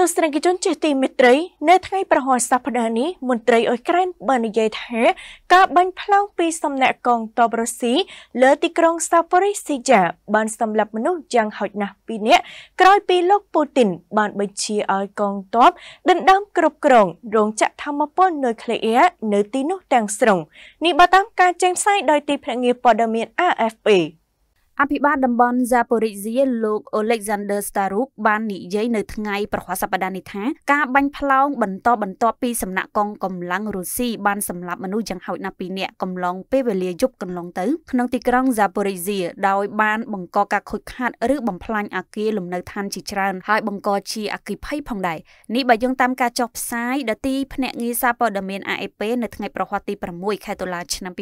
ទស្សនិកជនជាទីមេត្រីនៅថ្ងៃប្រហោះសប្តាហ៍នេះមន្ត្រីអ៊ុយក្រែនបាននិយាយថា ការបាញ់ផ្លោងពីសំណាក់កងទ័ពរុស្ស៊ីលើទីក្រុងសាប៉ូរីស៊ីយ៉ាបានសម្លាប់មនុស្សយ៉ាងហោចណាស់2នាក់ក្រោយពីលោកពូទីនបានបញ្ជាឲ្យកងទ័ពដណ្ដើមគ្រប់គ្រងរោងចក្រធម្មពលនុយក្លេអ៊ែរនៅទីនោះទាំងស្រុងនេះបើតាមការចេញផ្សាយដោយទីភ្នាក់ងារព័ត៌មាន AFP អភិបាលតំបន់ Zaporizhia លោក Alexander Staruk បាននិយាយនៅថ្ងៃប្រហ័សប្តាហ៍នេះថា ការបាញ់ផ្លោងបន្តបន្ទាប់ពីសំណាក់កងកម្លាំងរុស្ស៊ីបានសម្លាប់មនុស្សយ៉ាងហោចណាស់2នាក់កំឡុងពេលវេលាយប់កន្លងទៅក្នុងទីក្រុង Zaporizhia ដោយបាន បង្កការខូចខាតឬបំផ្លាញអគារលំនៅឋានជាច្រើន ហើយបង្កជាអគិភ័យផងដែរនេះបើយោងតាមការចុះផ្សាយដទីភ្នាក់ងារសារព័ត៌មាន AFP នៅថ្ងៃប្រហ័សទី6ខែតុលាឆ្នាំ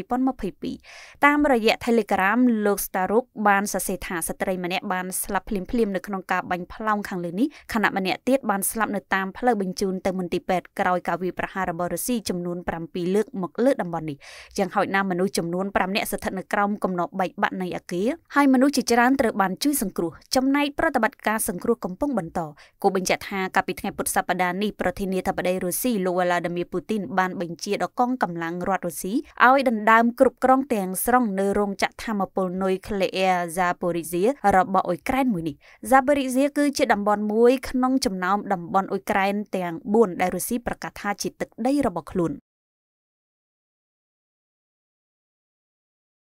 2022តាមរយៈ Telegram លោក Staruk បានសរសេរថាស្ត្រីម្នាក់បានស្លាប់ភ្លាមៗនៅក្នុងការបាញ់ផ្លោងខាងលើនេះខណៈម្នាក់ទៀតបានស្លាប់នៅតាមផ្លូវបញ្ជូនទៅមន្ទីរពេទ្យក្រោយការវាយប្រហាររបស់រុស្ស៊ីចំនួន7លើកមកលើតំបន់នេះយ៉ាងហោចណាស់មនុស្សចំនួន5នាក់ស្ថិតនៅក្រោមគំនប់បែកបាក់នៃអាគារហើយមនុស្សជាច្រើនត្រូវបានជួយសង្គ្រោះចំណែកប្រតិបត្តិការសង្គ្រោះកំពុងបន្តគូបញ្ជាក់ថាកាលពីថ្ងៃពុទ្ធសប្តាហ៍នេះប្រធានាធិបតីរុស្ស៊ីលោកវ្លាឌីមៀពូទីនបានបញ្ជាដល់កងកម្លាំងរដ្ឋរុស្ស៊ីឲ្យដណ្ដើមគ្រប់គ្រងទាំងស្រុងនៅរោងចក្រធម្មពលនុយក្លេអ៊ែរហ្សាប៉ូរីសៀរបស់អ៊ុយក្រែនមួយនេះហ្សាប៉ូរីសៀគឺជាតំបន់មួយក្នុងចំណោមតំបន់អ៊ុយក្រែនទាំង4ដែលរុស្ស៊ីប្រកាសថាជាទឹកដីរបស់ខ្លួន